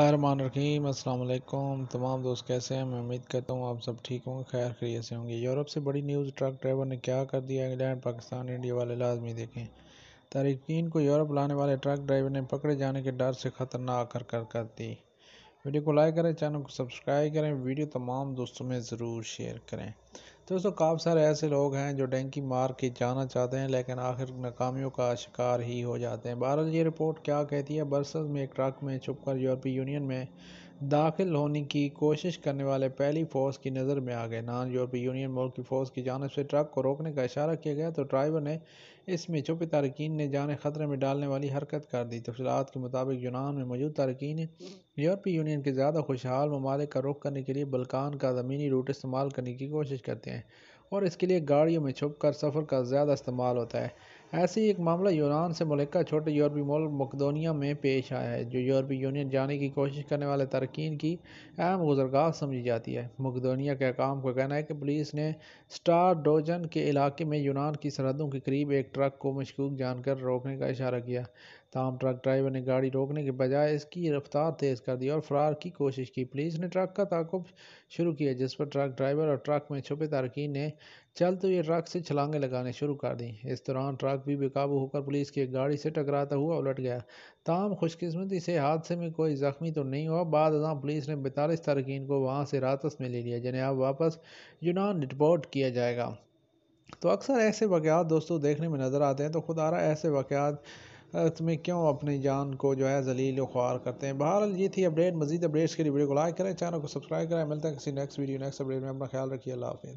रखीम अस्सलाम तमाम दोस्त कैसे हैं मैं उम्मीद करता हूँ आप सब ठीक होंगे खैर खरीय से होंगे यूरोप से बड़ी न्यूज़ ट्रक ड्राइवर ने क्या कर दिया इंग्लैंड पाकिस्तान इंडिया वाले लाजमी देखें तारकिन को यूरोप लाने वाले ट्रक ड्राइवर ने पकड़े जाने के डर से ख़तरनाक कर कर दी वीडियो को लाइक करें चैनल को सब्सक्राइब करें वीडियो तमाम दोस्तों में ज़रूर शेयर करें तो दोस्तों काफ़ी सारे ऐसे लोग हैं जो डेंकी मार के जाना चाहते हैं लेकिन आखिर नाकामियों का शिकार ही हो जाते हैं बहरहाल ये रिपोर्ट क्या कहती है बरसस में एक ट्रक में छुपकर यूरोपीय यूनियन में दाखिल होने की कोशिश करने वाले पहली फोर्स की नज़र में आ गए नान यूरोपीय यूनियन मुल्क की फोर्स की जानब से ट्रक को रोकने का इशारा किया गया तो ड्राइवर ने इसमें छुपे तारकिन ने जाने खतरे में डालने वाली हरकत कर दी तफसलत तो के मुताबिक यूनान में मौजूद तारकिन यूरोपीय यूनियन के ज़्यादा खुशहाल ममालिक का रुख करने के लिए बलकान का ज़मीनी रूट इस्तेमाल करने की कोशिश करते हैं और इसके लिए गाड़ियों में छुप कर सफ़र का ज़्यादा इस्तेमाल होता है ऐसे ही एक मामला यूनान से मुलका छोटे यूरोपी मुल मकदोनिया में पेश आया है जो यूरोपी यूनियन जाने की कोशिश करने वाले तरक्कीन की अहम गुजरगाह समझी जाती है मकदोनिया के अकाम का कहना है कि पुलिस ने स्टार डोजन के इलाके में यूनान की सरहदों के करीब एक ट्रक को मशकूक जानकर रोकने का इशारा किया तमाम ट्रक ड्राइवर ने गाड़ी रोकने के बजाय इसकी रफ्तार तेज़ कर दी और फरार की कोशिश की पुलिस ने ट्रक का ताकुब शुरू किया जिस पर ट्रक ड्राइवर और ट्रक में छुपे तारकिन ने चल तो ये ट्रक से छलांगे लगाने शुरू कर दी इस दौरान ट्रक भी बेकाबू होकर पुलिस की एक गाड़ी से टकराता हुआ उलट गया तमाम खुशकस्मती से हादसे में कोई ज़ख्मी तो नहीं हुआ बाद पुलिस ने बैतालीस तारकिन को वहाँ से रातस में ले लिया जिन्हें अब वापस यूनान रिपोर्ट किया जाएगा तो अक्सर ऐसे वाक़ात दोस्तों देखने में नज़र आते हैं तो खुद आरा ऐसे वाक़ात में क्यों अपनी जान को जो है जलील ख्वार करते हैं बहरहाल ये थी अपडेट मजीद अपडेट्स के लिए वीडियो को लाइक करें चैनल को सब्सक्राइब करें मिलता है किसी नेक्स्ट वीडियो नेक्स्ट अपडेट में अपना ख्याल रखिए अल्लाह हाफ़